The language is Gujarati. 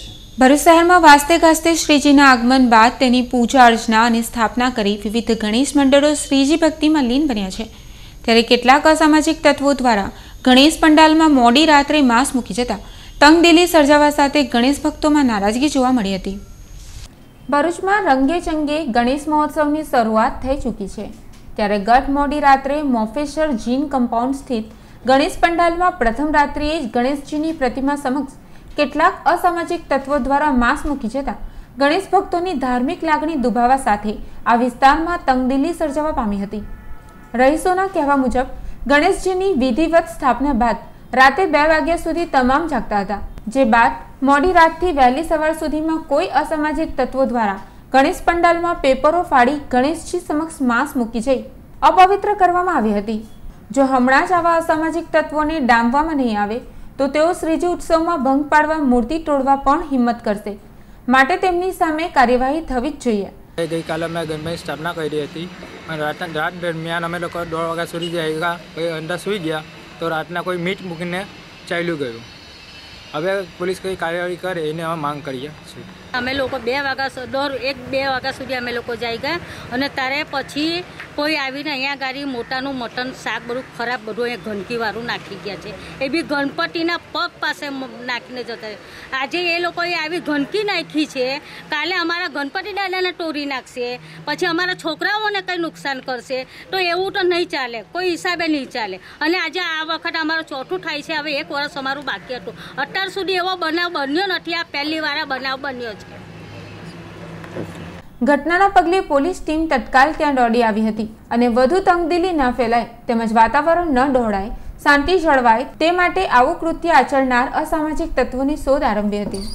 છે ભરૂચ શહેરમાં વાસ્તે ગાસ્તે શ્રીજીના આગમન બાદ તેની પૂજા અર્ચના અને સ્થાપના કરી વિવિધ ગણેશ મંડળો શ્રીજી ભક્તિમાં લીન બન્યા છે ત્યારે કેટલાક અસામાજિક તત્વો દ્વારા ગણેશ પંડાલમાં મોડી રાત્રે માંસ મૂકી જતા તંગદિલી સર્જાવા સાથે ગણેશ ભક્તોમાં નારાજગી જોવા મળી હતી ભરૂચમાં રંગે ચંગે ગણેશ મહોત્સવની શરૂઆત થઈ ચૂકી છે ત્યારે ગત મોડી રાત્રે મોફેસર જીન કમ્પાઉન્ડ સ્થિત ગણેશ પંડાલમાં પ્રથમ રાત્રિએ જ ગણેશજીની પ્રતિમા સમક્ષ કેટલાક અસામાજિક તત્વો દ્વારા માંસ મૂકી જતા ગણેશ ભક્તોની ધાર્મિક લાગણી દુભાવા સાથે આ વિસ્તારમાં તંગદિલી સર્જાવા પામી હતી રહીશોના કહેવા મુજબ ગણેશજીની વિધિવત સ્થાપના બાદ રાતે બે વાગ્યા સુધી તમામ જાગતા હતા જે બાદ મોડી રાતથી વહેલી સવાર સુધીમાં કોઈ અસામાજિક તત્વો દ્વારા ગણેશ પંડાલમાં પેપરો ફાડી ગણેશજી સમક્ષ માંસ મૂકી જઈ અપવિત્ર કરવામાં આવી હતી જો હમણાં જ આવા અસામાજિક તત્વોને ડામવામાં નહીં આવે તો તેઓ શ્રીજી ઉત્સવમાં ભંગ પાડવા મૂર્તિ તોડવા પણ હિંમત કરશે માટે તેમની સામે કાર્યવાહી થવી જ જોઈએ ગઈકાલે અમે ગણભાઈ સ્થાપના કરી હતી અને રાત રાત દરમિયાન અમે લોકો દોઢ વાગ્યા સુધી ગયા પછી અંદર સૂઈ ગયા તો રાતના કોઈ મીટ મૂકીને ચાલ્યું ગયું હવે પોલીસ કઈ કાર્યવાહી કરે એને અમે માંગ કરીએ છીએ અમે લોકો બે વાગ્યા દોર એક બે વાગ્યા સુધી અમે લોકો જઈ ગયા અને ત્યારે પછી કોઈ આવીને અહીંયા ગાડી મોટાનું મટન શાક બધું ખરાબ બધું અહીંયા ગંદકીવાળું નાખી ગયા છે એ બી ગણપતિના પગ પાસે નાખીને જતા આજે એ લોકોએ આવી ગંદકી નાખી છે કાલે અમારા ગણપતિ દાદાને તોડી નાખશે પછી અમારા છોકરાઓને કંઈ નુકસાન કરશે તો એવું તો નહીં ચાલે કોઈ હિસાબે નહીં ચાલે અને આજે આ વખત અમારો ચોથું થાય છે હવે એક વર્ષ અમારું બાકી હતું અત્યારે અત્યાર સુધી એવો બનાવ બન્યો નથી આ પહેલી વાર બનાવ બન્યો છે ઘટનાના પગલે પોલીસ ટીમ તત્કાલ ત્યાં દોડી આવી હતી અને વધુ તંગદિલી ન ફેલાય તેમજ વાતાવરણ ન ડહોળાય શાંતિ જળવાય તે માટે આવું કૃત્ય આચરનાર અસામાજિક તત્વોની શોધ આરંભી હતી